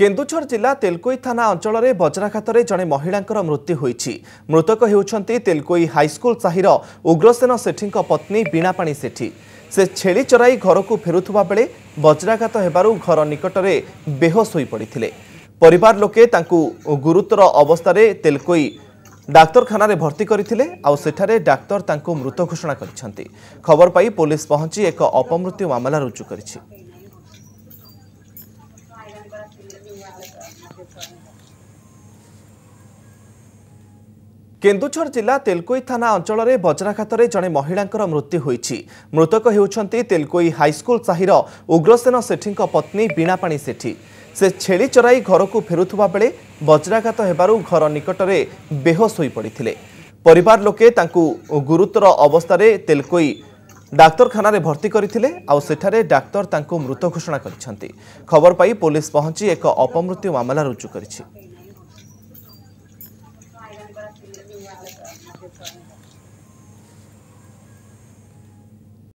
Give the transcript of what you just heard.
কেন্দুঝর জেলা তেলকোই থানা অঞ্চলের বজ্রাঘাতের জনে মহিলা মৃত্যু হয়েছে মৃতক হেউছেন তেলকোই হাইস্কুল সাহির উগ্রসেন সেঠী পত্নী বীণাপাণী সেঠী সে ছেড়ি চড়াই ঘরক ফেরুবা বেড়ে বজ্রাঘাত হেবার ঘর নিকটরে বেহোস হয়ে পড়ে পরিবার লোকে তাঁকু গুরুতর অবস্থায় তেলকোই ডাক্তারখানায় ভর্তি করে আঠারে ডাক্তার তাঁকু মৃত ঘোষণা করেছেন খবর পাই পুলিশ পৌঁছি এক অপমৃত্যু মামলা রুজু করেছে କେନ୍ଦୁଝର ଜିଲ୍ଲା ତେଲକୋଇ ଥାନା ଅଞ୍ଚଳରେ ବଜ୍ରାଘାତରେ ଜଣେ ମହିଳାଙ୍କର ମୃତ୍ୟୁ ହୋଇଛି ମୃତକ ହେଉଛନ୍ତି ତେଲକୋଇ ହାଇସ୍କୁଲ ସାହିର ଉଗ୍ରସେନ ସେଠୀଙ୍କ ପତ୍ନୀ ବୀଣାପାଣି ସେଠୀ ସେ ଛେଳି ଚରାଇ ଘରକୁ ଫେରୁଥିବା ବେଳେ ବଜ୍ରାଘାତ ହେବାରୁ ଘର ନିକଟରେ ବେହୋସ ହୋଇପଡ଼ିଥିଲେ ପରିବାର ଲୋକେ ତାଙ୍କୁ ଗୁରୁତର ଅବସ୍ଥାରେ ତେଲକୋଇ ডাক্তারখানায় ভর্তি করে আঠারে ডাক্তার তা মৃত ঘোষণা করেছেন খবর পাই পুলিশ পৌঁছি এক অপমৃত্যু মামলা রুজু করেছে